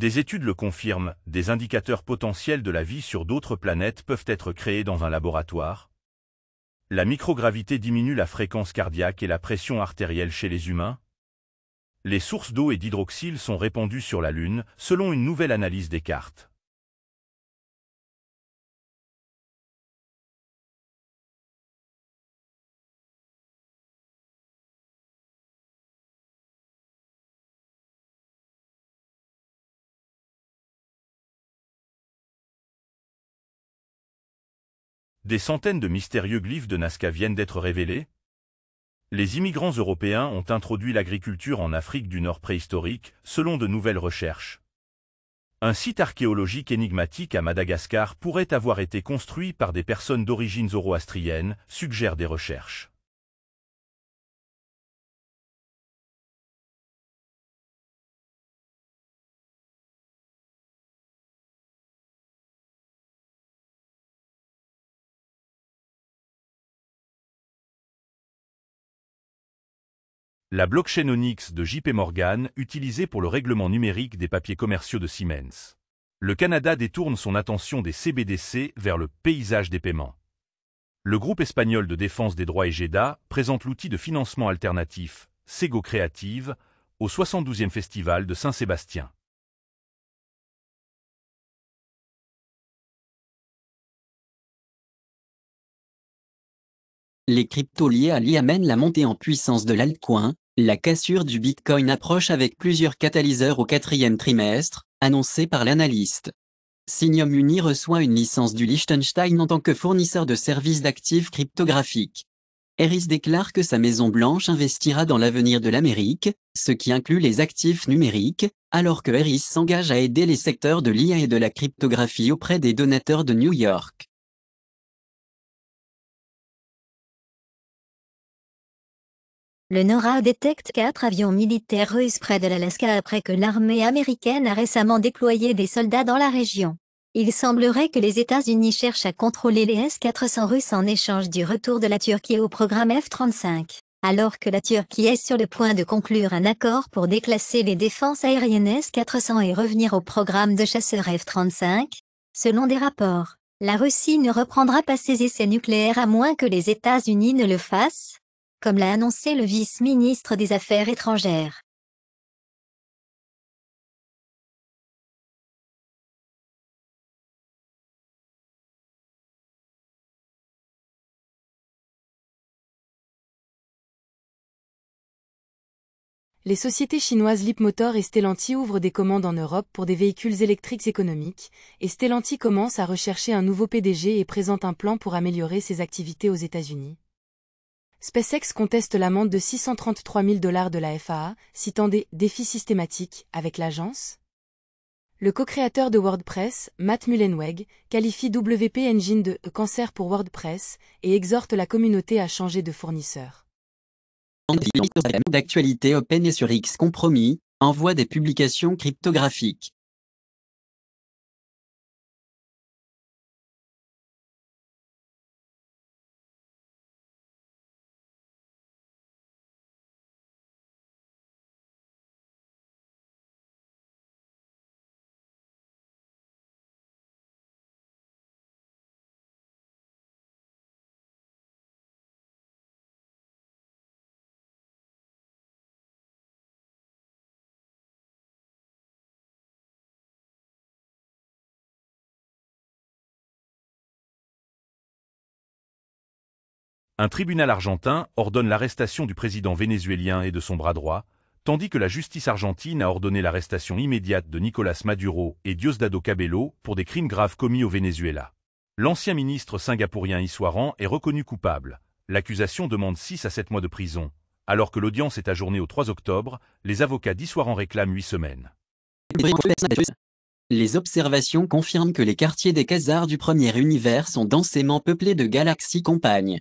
Des études le confirment, des indicateurs potentiels de la vie sur d'autres planètes peuvent être créés dans un laboratoire. La microgravité diminue la fréquence cardiaque et la pression artérielle chez les humains. Les sources d'eau et d'hydroxyle sont répandues sur la Lune, selon une nouvelle analyse des cartes. Des centaines de mystérieux glyphes de Nazca viennent d'être révélés. Les immigrants européens ont introduit l'agriculture en Afrique du Nord préhistorique, selon de nouvelles recherches. Un site archéologique énigmatique à Madagascar pourrait avoir été construit par des personnes d'origine zoroastrienne, suggèrent des recherches. La blockchain Onyx de JP Morgan, utilisée pour le règlement numérique des papiers commerciaux de Siemens. Le Canada détourne son attention des CBDC vers le paysage des paiements. Le groupe espagnol de défense des droits EGEDA présente l'outil de financement alternatif Sego Creative au 72e festival de Saint-Sébastien. les cryptos liés à l'IA amènent la montée en puissance de l'altcoin, la cassure du Bitcoin approche avec plusieurs catalyseurs au quatrième trimestre, annoncé par l'analyste. Signum Uni reçoit une licence du Liechtenstein en tant que fournisseur de services d'actifs cryptographiques. Eris déclare que sa Maison Blanche investira dans l'avenir de l'Amérique, ce qui inclut les actifs numériques, alors que Eris s'engage à aider les secteurs de l'IA et de la cryptographie auprès des donateurs de New York. Le NORA détecte quatre avions militaires russes près de l'Alaska après que l'armée américaine a récemment déployé des soldats dans la région. Il semblerait que les États-Unis cherchent à contrôler les S-400 russes en échange du retour de la Turquie au programme F-35, alors que la Turquie est sur le point de conclure un accord pour déclasser les défenses aériennes S-400 et revenir au programme de chasseurs F-35. Selon des rapports, la Russie ne reprendra pas ses essais nucléaires à moins que les États-Unis ne le fassent, comme l'a annoncé le vice-ministre des Affaires étrangères. les sociétés chinoises Lipmotor et Stellanti ouvrent des commandes en Europe pour des véhicules électriques économiques, et Stellanti commence à rechercher un nouveau PDG et présente un plan pour améliorer ses activités aux États-Unis. SpaceX conteste l'amende de 633 000 dollars de la FAA, citant des « défis systématiques » avec l'agence. Le co-créateur de WordPress, Matt Mullenweg, qualifie WP Engine de « cancer pour WordPress » et exhorte la communauté à changer de fournisseur. D'actualité Open et sur compromis, envoie des publications cryptographiques. un tribunal argentin ordonne l'arrestation du président vénézuélien et de son bras droit, tandis que la justice argentine a ordonné l'arrestation immédiate de Nicolas Maduro et Diosdado Cabello pour des crimes graves commis au Venezuela. L'ancien ministre singapourien Iswaran est reconnu coupable. L'accusation demande 6 à 7 mois de prison. Alors que l'audience est ajournée au 3 octobre, les avocats d'Iswaran réclament 8 semaines. Les observations confirment que les quartiers des casars du premier univers sont densément peuplés de galaxies compagnes.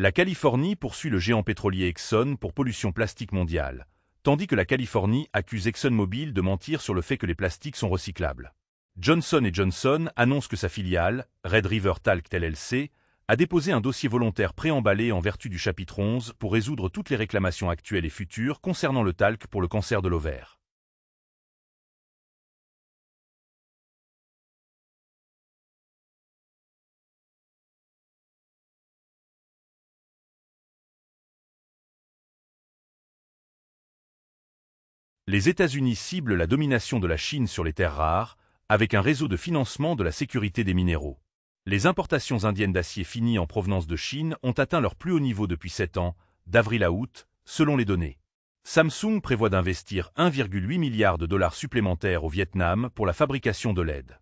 La Californie poursuit le géant pétrolier Exxon pour pollution plastique mondiale, tandis que la Californie accuse ExxonMobil de mentir sur le fait que les plastiques sont recyclables. Johnson Johnson annonce que sa filiale, Red River Talc LLC, a déposé un dossier volontaire préemballé en vertu du chapitre 11 pour résoudre toutes les réclamations actuelles et futures concernant le talc pour le cancer de l'ovaire. les États-Unis ciblent la domination de la Chine sur les terres rares, avec un réseau de financement de la sécurité des minéraux. Les importations indiennes d'acier fini en provenance de Chine ont atteint leur plus haut niveau depuis sept ans, d'avril à août, selon les données. Samsung prévoit d'investir 1,8 milliard de dollars supplémentaires au Vietnam pour la fabrication de LED.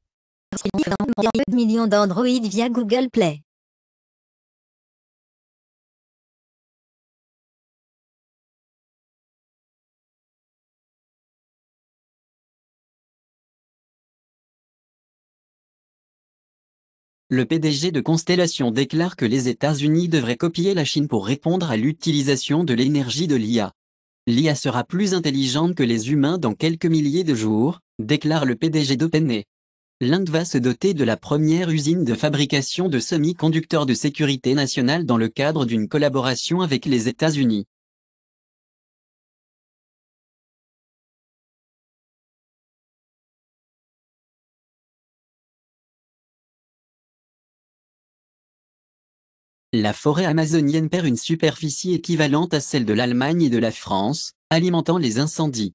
Le PDG de Constellation déclare que les États-Unis devraient copier la Chine pour répondre à l'utilisation de l'énergie de l'IA. L'IA sera plus intelligente que les humains dans quelques milliers de jours, déclare le PDG d'OpenAI. L'Inde va se doter de la première usine de fabrication de semi-conducteurs de sécurité nationale dans le cadre d'une collaboration avec les États-Unis. La forêt amazonienne perd une superficie équivalente à celle de l'Allemagne et de la France, alimentant les incendies.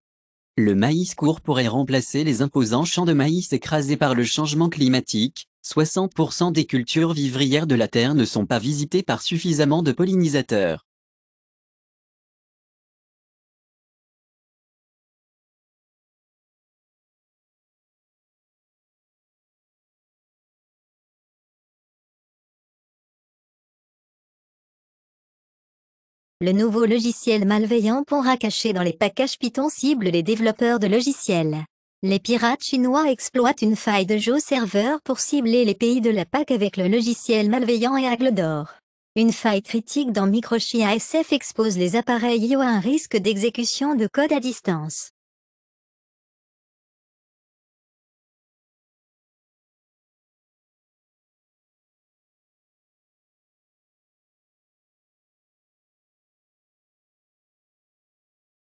Le maïs court pourrait remplacer les imposants champs de maïs écrasés par le changement climatique. 60% des cultures vivrières de la Terre ne sont pas visitées par suffisamment de pollinisateurs. Le nouveau logiciel malveillant Ponra caché dans les packages Python cible les développeurs de logiciels. Les pirates chinois exploitent une faille de Joe Server pour cibler les pays de la PAC avec le logiciel malveillant et Agle d'Or. Une faille critique dans Microchip ASF expose les appareils IO à un risque d'exécution de code à distance.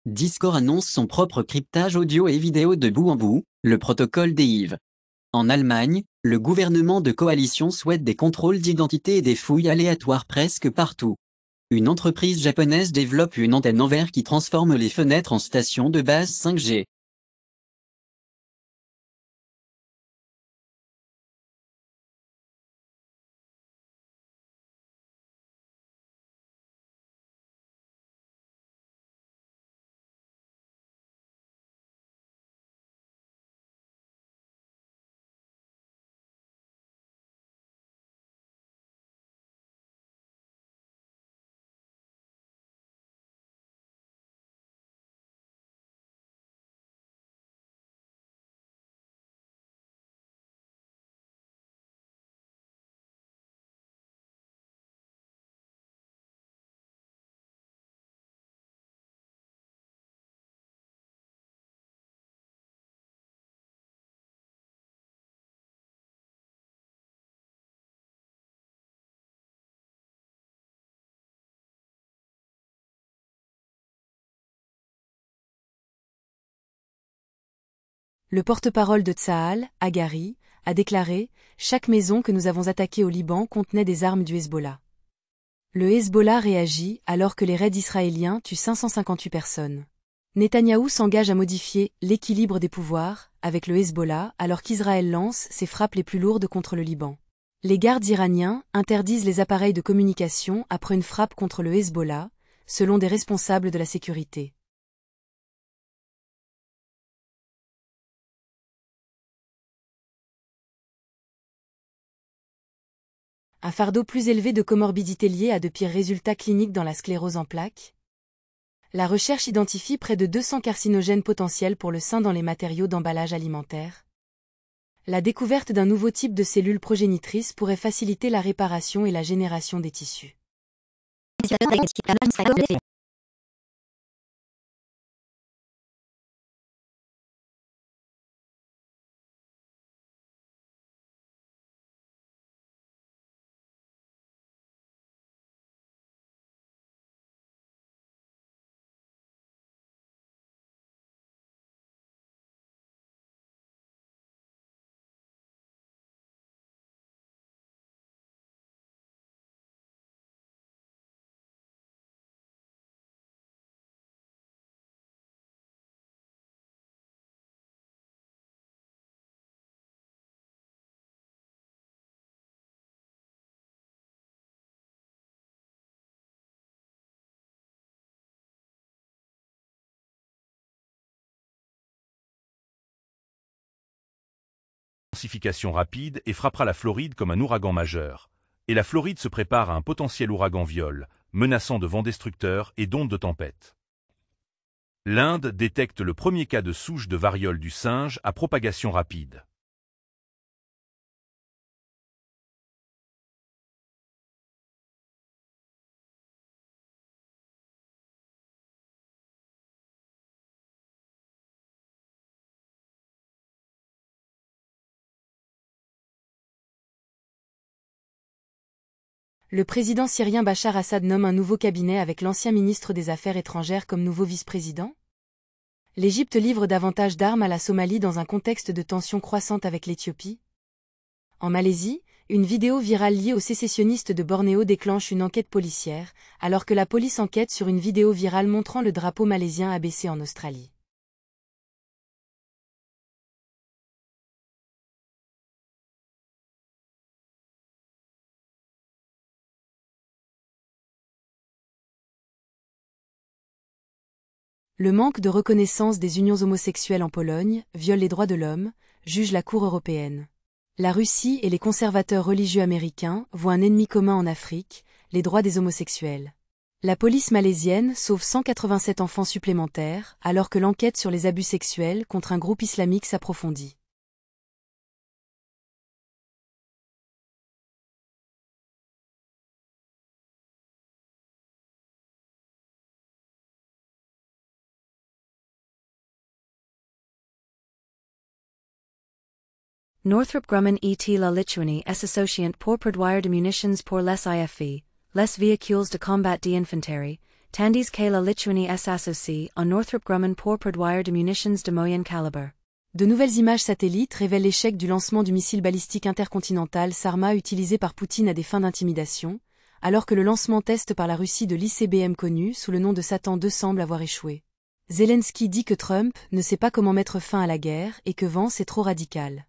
Discord annonce son propre cryptage audio et vidéo de bout en bout, le protocole Deive. En Allemagne, le gouvernement de coalition souhaite des contrôles d'identité et des fouilles aléatoires presque partout. Une entreprise japonaise développe une antenne en verre qui transforme les fenêtres en stations de base 5G. Le porte-parole de Tsahal, Agari, a déclaré Chaque maison que nous avons attaquée au Liban contenait des armes du Hezbollah. Le Hezbollah réagit alors que les raids israéliens tuent 558 personnes. Netanyahou s'engage à modifier l'équilibre des pouvoirs avec le Hezbollah alors qu'Israël lance ses frappes les plus lourdes contre le Liban. Les gardes iraniens interdisent les appareils de communication après une frappe contre le Hezbollah, selon des responsables de la sécurité. Un fardeau plus élevé de comorbidité lié à de pires résultats cliniques dans la sclérose en plaques La recherche identifie près de 200 carcinogènes potentiels pour le sein dans les matériaux d'emballage alimentaire. La découverte d'un nouveau type de cellules progénitrices pourrait faciliter la réparation et la génération des tissus. rapide et frappera la Floride comme un ouragan majeur. Et la Floride se prépare à un potentiel ouragan viol, menaçant de vents destructeurs et d'ondes de tempête. L'Inde détecte le premier cas de souche de variole du singe à propagation rapide. Le président syrien Bachar Assad nomme un nouveau cabinet avec l'ancien ministre des Affaires étrangères comme nouveau vice-président L'Égypte livre davantage d'armes à la Somalie dans un contexte de tensions croissantes avec l'Éthiopie En Malaisie, une vidéo virale liée aux sécessionnistes de Bornéo déclenche une enquête policière, alors que la police enquête sur une vidéo virale montrant le drapeau malaisien abaissé en Australie. Le manque de reconnaissance des unions homosexuelles en Pologne viole les droits de l'homme, juge la Cour européenne. La Russie et les conservateurs religieux américains voient un ennemi commun en Afrique, les droits des homosexuels. La police malaisienne sauve 187 enfants supplémentaires alors que l'enquête sur les abus sexuels contre un groupe islamique s'approfondit. Northrop Grumman et la Lituanie s associant pour Wired de munitions pour les IFV, e, les véhicules de combat d'infanterie, tandis K la Lituanie s on Northrop Grumman pour Wired de munitions de moyen calibre. De nouvelles images satellites révèlent l'échec du lancement du missile balistique intercontinental Sarma utilisé par Poutine à des fins d'intimidation, alors que le lancement test par la Russie de l'ICBM connu sous le nom de Satan II semble avoir échoué. Zelensky dit que Trump ne sait pas comment mettre fin à la guerre et que Vance est trop radical.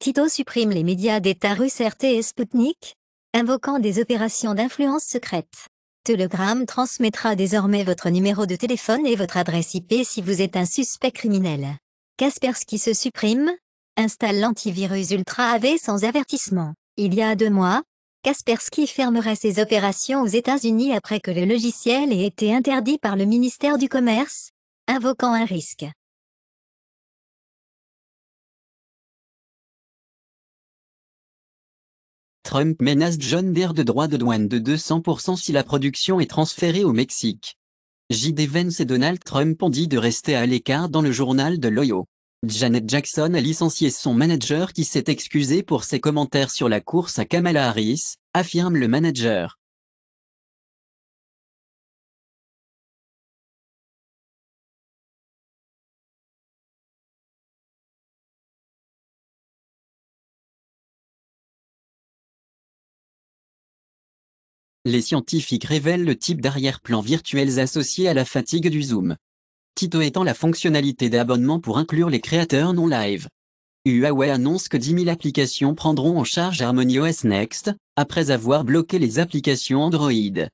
Tito supprime les médias d'État russe RT et Sputnik, invoquant des opérations d'influence secrète. Telegram transmettra désormais votre numéro de téléphone et votre adresse IP si vous êtes un suspect criminel. Kaspersky se supprime, installe l'antivirus Ultra AV sans avertissement. Il y a deux mois, Kaspersky fermerait ses opérations aux États-Unis après que le logiciel ait été interdit par le ministère du Commerce, invoquant un risque. Trump menace John Deere de droit de douane de 200% si la production est transférée au Mexique. J.D. Vance et Donald Trump ont dit de rester à l'écart dans le journal de Loyo. Janet Jackson a licencié son manager qui s'est excusé pour ses commentaires sur la course à Kamala Harris, affirme le manager. Les scientifiques révèlent le type d'arrière-plan virtuels associés à la fatigue du zoom. Tito étant la fonctionnalité d'abonnement pour inclure les créateurs non live. Huawei annonce que 10 000 applications prendront en charge HarmonyOS Next, après avoir bloqué les applications Android.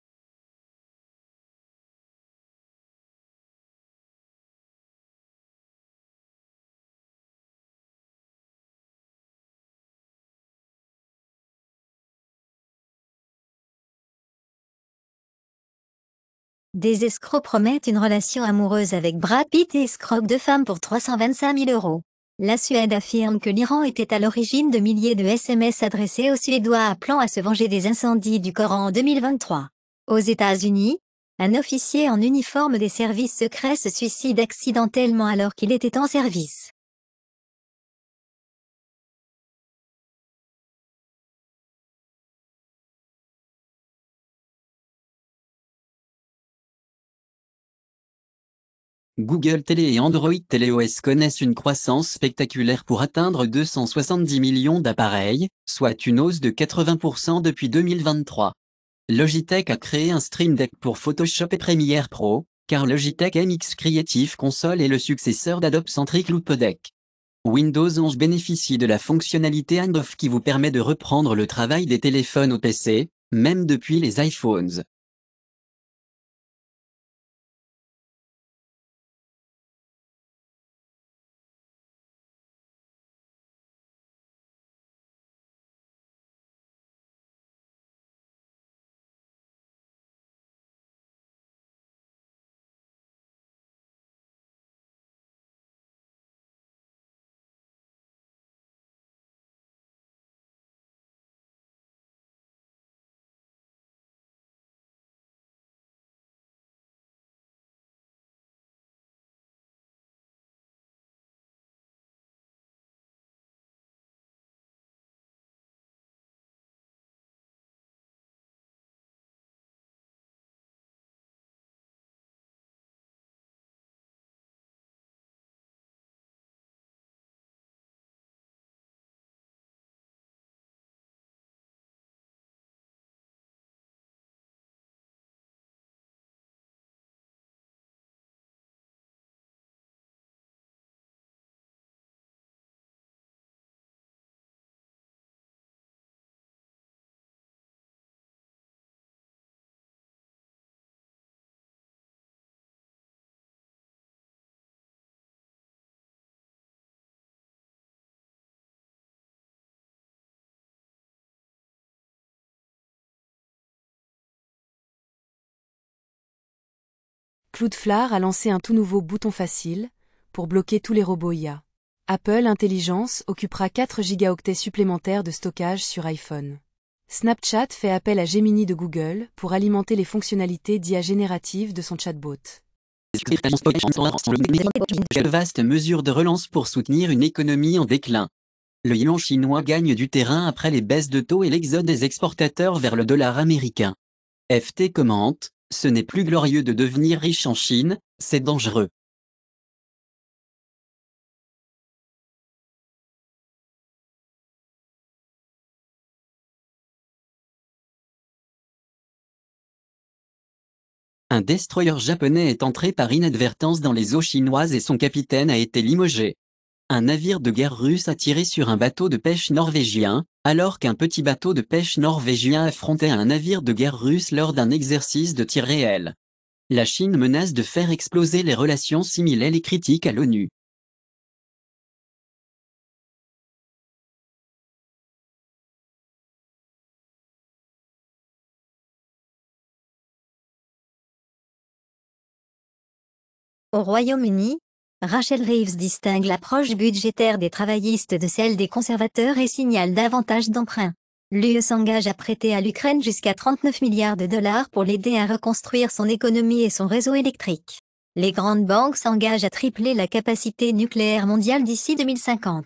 Des escrocs promettent une relation amoureuse avec Brad Pitt et escroquent de femmes pour 325 000 euros. La Suède affirme que l'Iran était à l'origine de milliers de SMS adressés aux Suédois appelant à se venger des incendies du Coran en 2023. Aux États-Unis, un officier en uniforme des services secrets se suicide accidentellement alors qu'il était en service. Google Télé et Android TeleOS connaissent une croissance spectaculaire pour atteindre 270 millions d'appareils, soit une hausse de 80% depuis 2023. Logitech a créé un Stream Deck pour Photoshop et Premiere Pro, car Logitech MX Creative Console est le successeur d'Adobe Centric Loop Deck. Windows 11 bénéficie de la fonctionnalité handoff qui vous permet de reprendre le travail des téléphones au PC, même depuis les iPhones. Floodflare a lancé un tout nouveau bouton facile pour bloquer tous les robots IA. Apple Intelligence occupera 4 gigaoctets supplémentaires de stockage sur iPhone. Snapchat fait appel à Gemini de Google pour alimenter les fonctionnalités d'IA générative de son chatbot. Vaste mesure de relance pour soutenir une économie en déclin. Le yuan chinois gagne du terrain après les baisses de taux et l'exode des exportateurs vers le dollar américain. FT commente, ce n'est plus glorieux de devenir riche en Chine, c'est dangereux. Un destroyer japonais est entré par inadvertance dans les eaux chinoises et son capitaine a été limogé un navire de guerre russe a tiré sur un bateau de pêche norvégien, alors qu'un petit bateau de pêche norvégien affrontait un navire de guerre russe lors d'un exercice de tir réel. La Chine menace de faire exploser les relations similaires et critiques à l'ONU. Au Royaume-Uni, Rachel Reeves distingue l'approche budgétaire des travaillistes de celle des conservateurs et signale davantage d'emprunts. L'UE s'engage à prêter à l'Ukraine jusqu'à 39 milliards de dollars pour l'aider à reconstruire son économie et son réseau électrique. Les grandes banques s'engagent à tripler la capacité nucléaire mondiale d'ici 2050.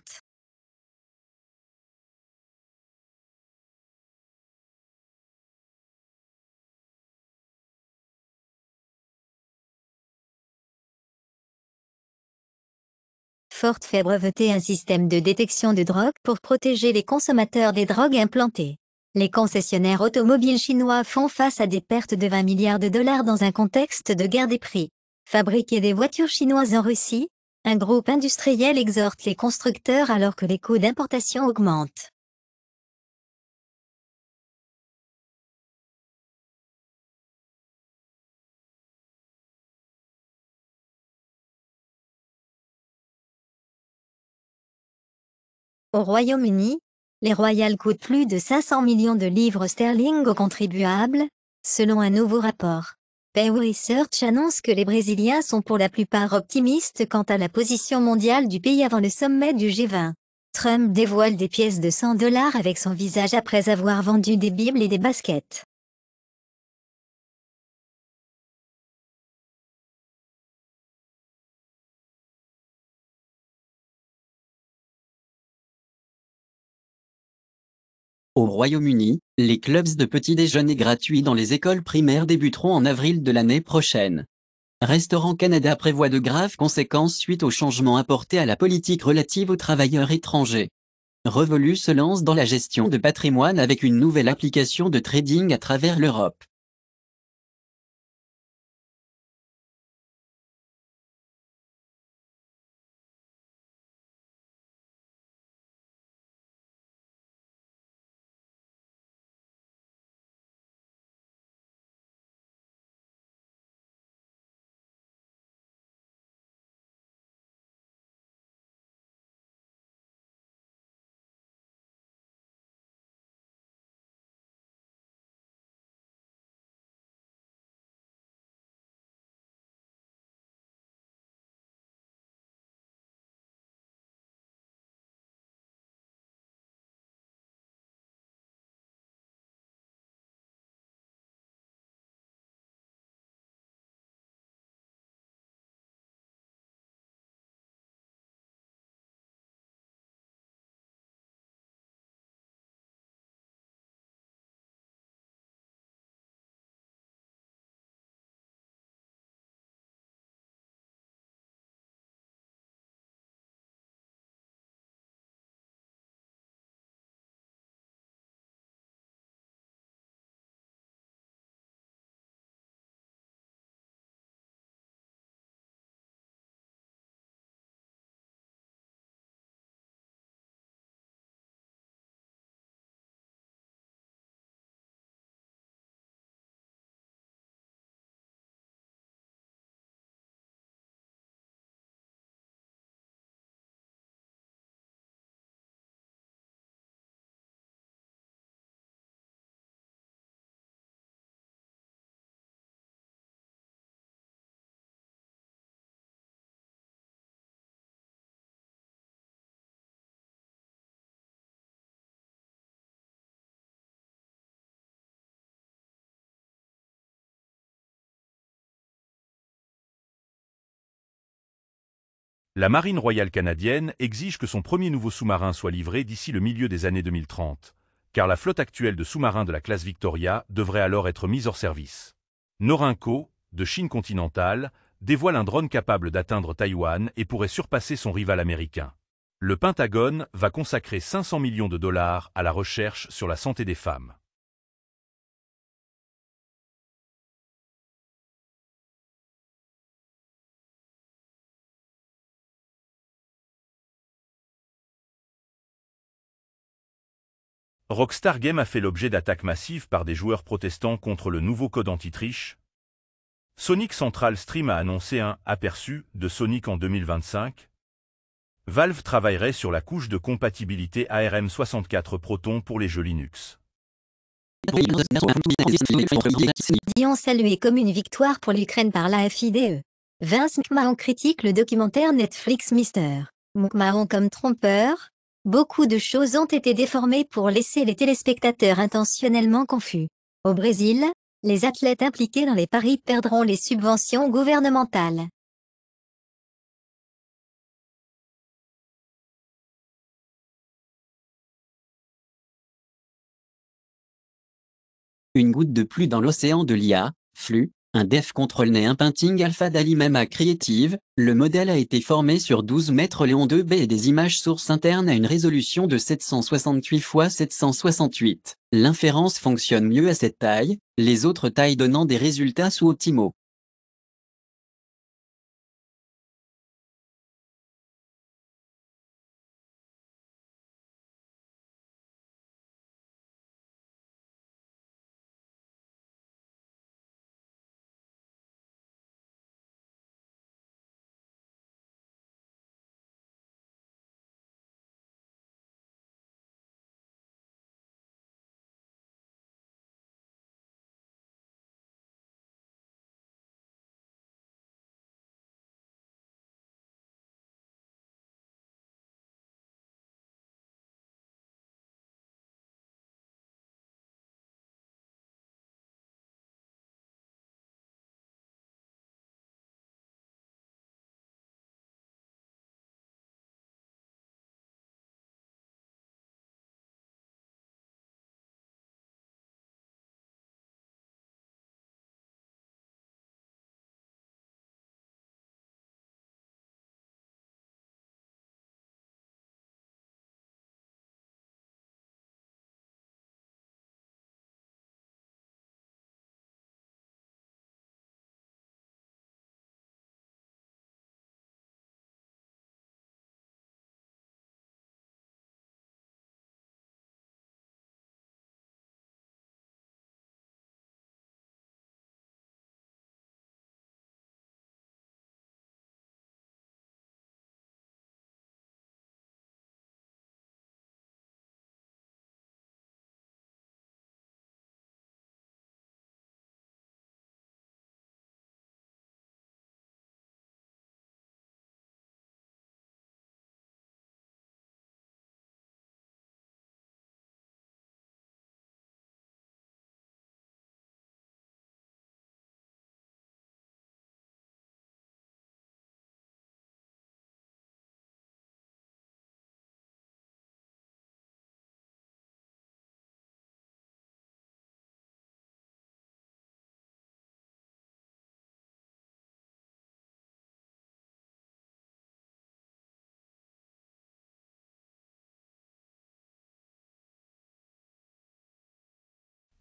Forte fait breveter un système de détection de drogue pour protéger les consommateurs des drogues implantées. Les concessionnaires automobiles chinois font face à des pertes de 20 milliards de dollars dans un contexte de guerre des prix. Fabriquer des voitures chinoises en Russie, un groupe industriel exhorte les constructeurs alors que les coûts d'importation augmentent. Au Royaume-Uni, les royales coûtent plus de 500 millions de livres sterling aux contribuables, selon un nouveau rapport. Pew Research annonce que les Brésiliens sont pour la plupart optimistes quant à la position mondiale du pays avant le sommet du G20. Trump dévoile des pièces de 100 dollars avec son visage après avoir vendu des bibles et des baskets. Au Royaume-Uni, les clubs de petit déjeuner gratuits dans les écoles primaires débuteront en avril de l'année prochaine. Restaurant Canada prévoit de graves conséquences suite aux changements apportés à la politique relative aux travailleurs étrangers. Revolu se lance dans la gestion de patrimoine avec une nouvelle application de trading à travers l'Europe. La marine royale canadienne exige que son premier nouveau sous-marin soit livré d'ici le milieu des années 2030, car la flotte actuelle de sous-marins de la classe Victoria devrait alors être mise hors service. Norinco, de Chine continentale, dévoile un drone capable d'atteindre Taïwan et pourrait surpasser son rival américain. Le Pentagone va consacrer 500 millions de dollars à la recherche sur la santé des femmes. Rockstar Game a fait l'objet d'attaques massives par des joueurs protestants contre le nouveau code anti-triche. Sonic Central Stream a annoncé un « aperçu » de Sonic en 2025. Valve travaillerait sur la couche de compatibilité ARM64 Proton pour les jeux Linux. Dion salué comme une victoire pour l'Ukraine par la FIDE. Vince McMahon critique le documentaire Netflix Mister. McMahon comme trompeur, beaucoup de choses ont été déformées pour laisser les téléspectateurs intentionnellement confus. Au Brésil, les athlètes impliqués dans les paris perdront les subventions gouvernementales. Une goutte de pluie dans l'océan de l'IA, flux, un def control un painting alpha d'Ali Creative, le modèle a été formé sur 12 mètres Léon 2B et des images sources internes à une résolution de 768 x 768. L'inférence fonctionne mieux à cette taille, les autres tailles donnant des résultats sous-optimaux.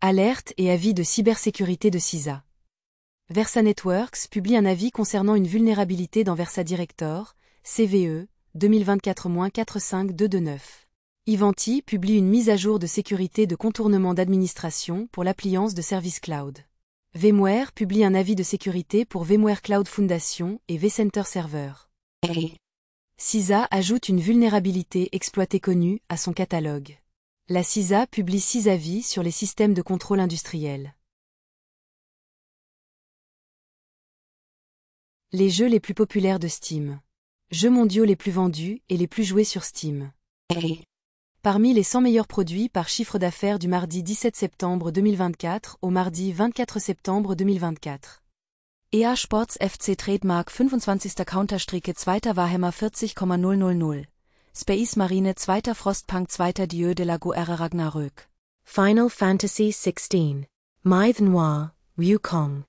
Alerte et avis de cybersécurité de CISA. Versa Networks publie un avis concernant une vulnérabilité dans Versa Director, CVE, 2024-45229. Ivanti publie une mise à jour de sécurité de contournement d'administration pour l'appliance de Service cloud. VMware publie un avis de sécurité pour VMware Cloud Foundation et vCenter Server. CISA ajoute une vulnérabilité exploitée connue à son catalogue. La CISA publie six avis sur les systèmes de contrôle industriel. Les jeux les plus populaires de Steam. Jeux mondiaux les plus vendus et les plus joués sur Steam. Parmi les 100 meilleurs produits par chiffre d'affaires du mardi 17 septembre 2024 au mardi 24 septembre 2024. EA Sports FC Trademark 25. Counterstrike 2 Warhammer 40,000. Space Marine 2. Frostpunk 2. Dieu de la Guerre Ragnarök. Final Fantasy XVI. Mythe Noir, Wukong.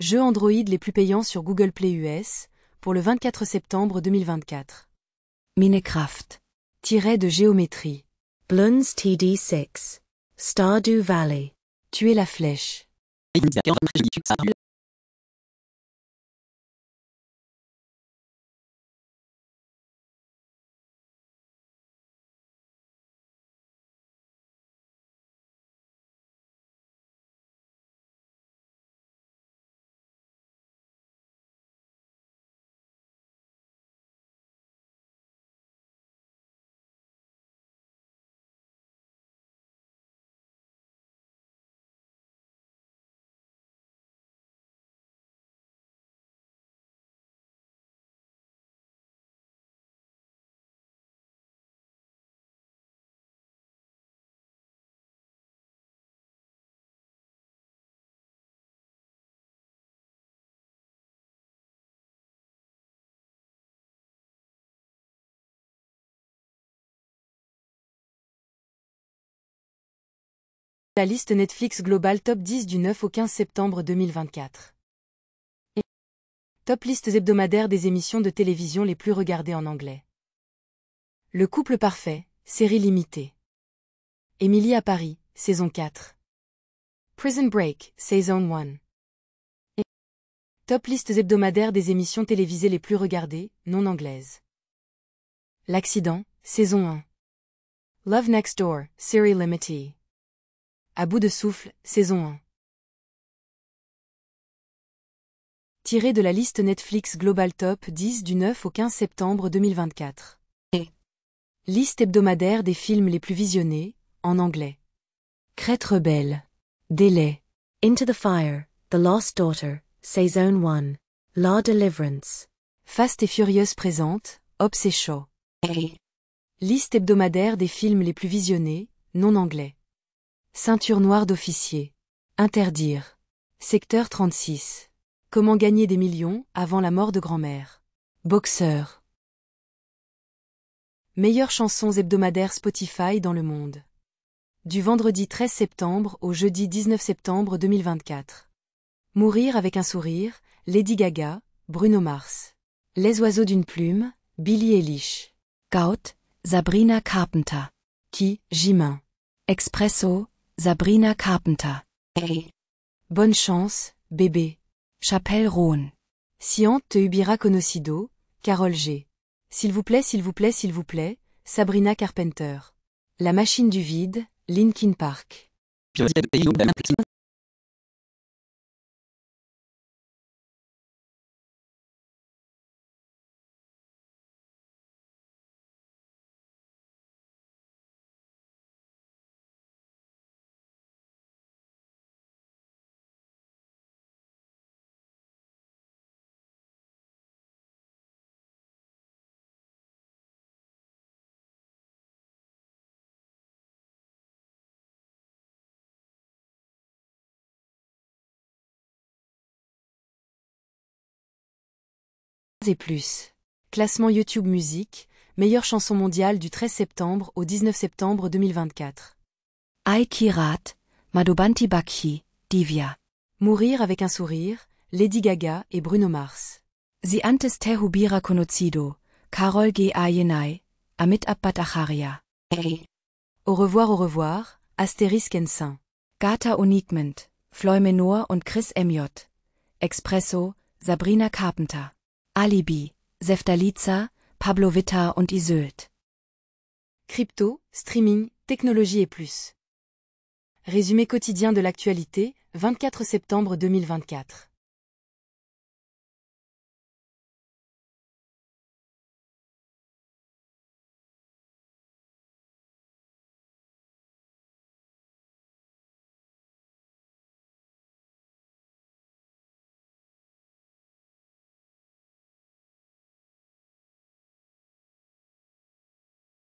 Jeux Android les plus payants sur Google Play US, pour le 24 septembre 2024. Minecraft. Tiret de géométrie. Blunds TD6. Stardew Valley. Tuer la flèche. La liste Netflix Global top 10 du 9 au 15 septembre 2024. Top listes hebdomadaires des émissions de télévision les plus regardées en anglais. Le couple parfait, série limitée. Émilie à Paris, saison 4. Prison Break, saison 1. Top listes hebdomadaires des émissions télévisées les plus regardées, non anglaises. L'accident, saison 1. Love Next Door, série limitée. À bout de souffle, saison 1. Tiré de la liste Netflix Global Top 10 du 9 au 15 septembre 2024. Liste hebdomadaire des films les plus visionnés, en anglais. Crête rebelle. Délai. Into the Fire, The Lost Daughter, Saison 1, La Deliverance. Fast et Furieuse présente, Hobbs Liste hebdomadaire des films les plus visionnés, non anglais. Ceinture noire d'officier. Interdire. Secteur 36. Comment gagner des millions avant la mort de grand-mère. Boxeur. Meilleures chansons hebdomadaires Spotify dans le monde. Du vendredi 13 septembre au jeudi 19 septembre 2024. Mourir avec un sourire, Lady Gaga, Bruno Mars. Les oiseaux d'une plume, Billy Eilish. Gaut, Sabrina Carpenter. Qui, Jimin. Expresso, Sabrina Carpenter. Hey. Bonne chance, bébé. Chapelle Rhône. Siante te ubira conocido, Carole G. S'il vous plaît, s'il vous plaît, s'il vous plaît, Sabrina Carpenter. La machine du vide, Linkin Park. et plus. Classement YouTube Musique, meilleure chanson mondiale du 13 septembre au 19 septembre 2024. Aikirat, Madhubanti Bakhi, Divya. Mourir avec un sourire, Lady Gaga et Bruno Mars. Si antes te hubira conocido, Carol G. Ayenai, Amit Abbat Au revoir, au revoir, Asteriskensin. Kata Gata Unigment, Floy Menor und Chris Emiot. Expresso, Sabrina Carpenter. Alibi, Pablo Vita und Isult. Crypto, streaming, technologie et plus. Résumé quotidien de l'actualité, 24 septembre 2024.